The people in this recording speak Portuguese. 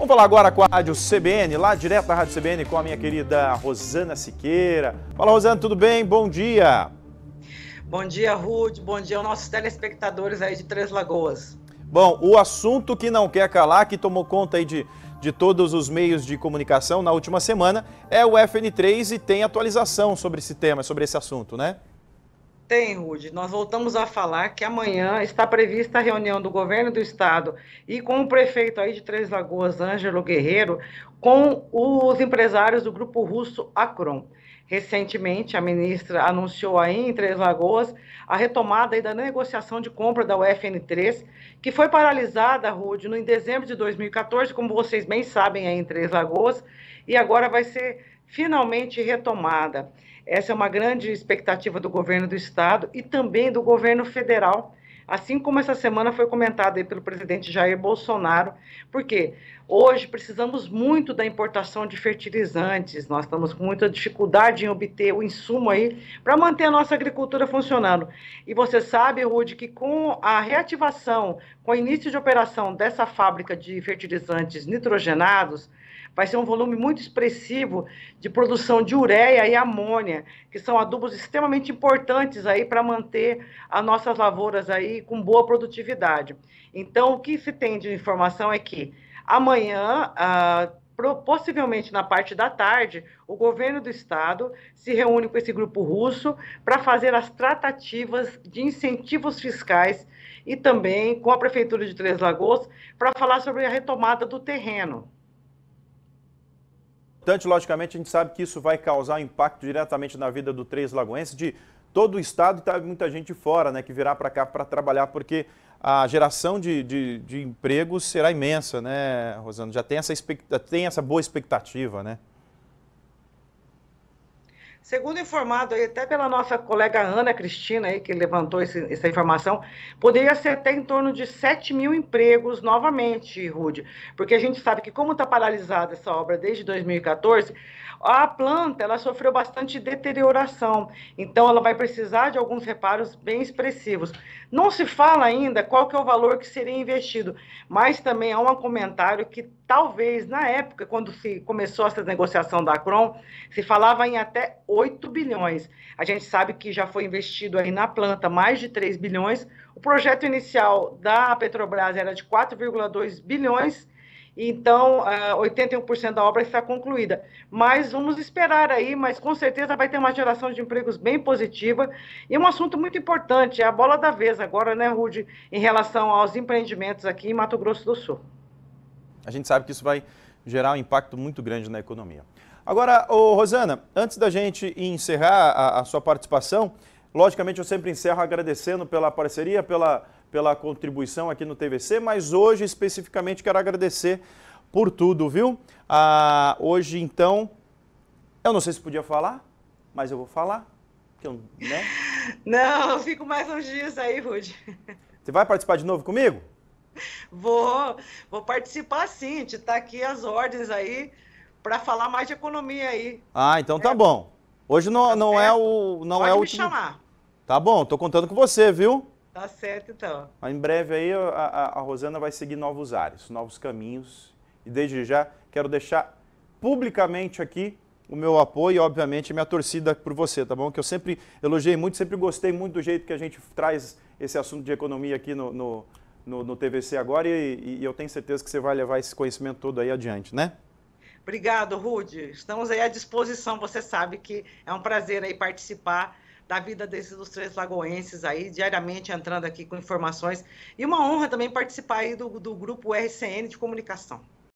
Vamos falar agora com a Rádio CBN, lá direto da Rádio CBN, com a minha querida Rosana Siqueira. Fala, Rosana, tudo bem? Bom dia. Bom dia, Ruth. Bom dia aos nossos telespectadores aí de Três Lagoas. Bom, o assunto que não quer calar, que tomou conta aí de, de todos os meios de comunicação na última semana, é o FN3 e tem atualização sobre esse tema, sobre esse assunto, né? Tem, Rude. Nós voltamos a falar que amanhã está prevista a reunião do governo do estado e com o prefeito aí de Três Lagoas, Ângelo Guerreiro, com os empresários do grupo russo Acron. Recentemente, a ministra anunciou aí em Três Lagoas a retomada da negociação de compra da UFN3, que foi paralisada, Rude, em dezembro de 2014, como vocês bem sabem aí em Três Lagoas, e agora vai ser finalmente retomada. Essa é uma grande expectativa do governo do estado e também do governo federal, assim como essa semana foi comentado pelo presidente Jair Bolsonaro, porque hoje precisamos muito da importação de fertilizantes, nós estamos com muita dificuldade em obter o insumo aí para manter a nossa agricultura funcionando. E você sabe, Rude, que com a reativação, com o início de operação dessa fábrica de fertilizantes nitrogenados, Vai ser um volume muito expressivo de produção de ureia e amônia, que são adubos extremamente importantes aí para manter as nossas lavouras aí com boa produtividade. Então, o que se tem de informação é que amanhã ah, possivelmente na parte da tarde, o governo do estado se reúne com esse grupo russo para fazer as tratativas de incentivos fiscais e também com a prefeitura de Três Lagoas para falar sobre a retomada do terreno importante, logicamente, a gente sabe que isso vai causar impacto diretamente na vida do Três Lagoense, de todo o estado e tá muita gente fora, né, que virá para cá para trabalhar, porque a geração de, de, de empregos será imensa, né, Rosana? Já tem essa, expect... tem essa boa expectativa, né? Segundo informado aí, até pela nossa colega Ana Cristina, aí, que levantou esse, essa informação, poderia ser até em torno de 7 mil empregos novamente, Rude, porque a gente sabe que, como está paralisada essa obra desde 2014, a planta ela sofreu bastante deterioração, então ela vai precisar de alguns reparos bem expressivos. Não se fala ainda qual que é o valor que seria investido, mas também há um comentário que talvez na época, quando se começou essa negociação da Acron, se falava em até 8 bilhões. A gente sabe que já foi investido aí na planta mais de 3 bilhões. O projeto inicial da Petrobras era de 4,2 bilhões. Então, 81% é, da obra está concluída. Mas vamos esperar aí, mas com certeza vai ter uma geração de empregos bem positiva. E um assunto muito importante, é a bola da vez agora, né, Rude, em relação aos empreendimentos aqui em Mato Grosso do Sul a gente sabe que isso vai gerar um impacto muito grande na economia. Agora, ô Rosana, antes da gente encerrar a, a sua participação, logicamente eu sempre encerro agradecendo pela parceria, pela, pela contribuição aqui no TVC, mas hoje especificamente quero agradecer por tudo, viu? Ah, hoje, então, eu não sei se podia falar, mas eu vou falar. Eu, né? Não, eu fico mais uns dias aí, Rudy. Você vai participar de novo comigo? vou, vou participar sim, a gente está aqui às ordens aí para falar mais de economia aí. Ah, então tá é. bom. Hoje não, tá não é o não Pode é o último... chamar. Tá bom, tô contando com você, viu? Tá certo então. Em breve aí a, a, a Rosana vai seguir novos ares, novos caminhos. E desde já quero deixar publicamente aqui o meu apoio e, obviamente, minha torcida por você, tá bom? Que eu sempre elogiei muito, sempre gostei muito do jeito que a gente traz esse assunto de economia aqui no, no, no, no TVC agora e, e eu tenho certeza que você vai levar esse conhecimento todo aí adiante, né? Obrigado, Rude. Estamos aí à disposição. Você sabe que é um prazer aí participar da vida desses dos três lagoenses aí, diariamente entrando aqui com informações. E uma honra também participar aí do, do grupo RCN de comunicação.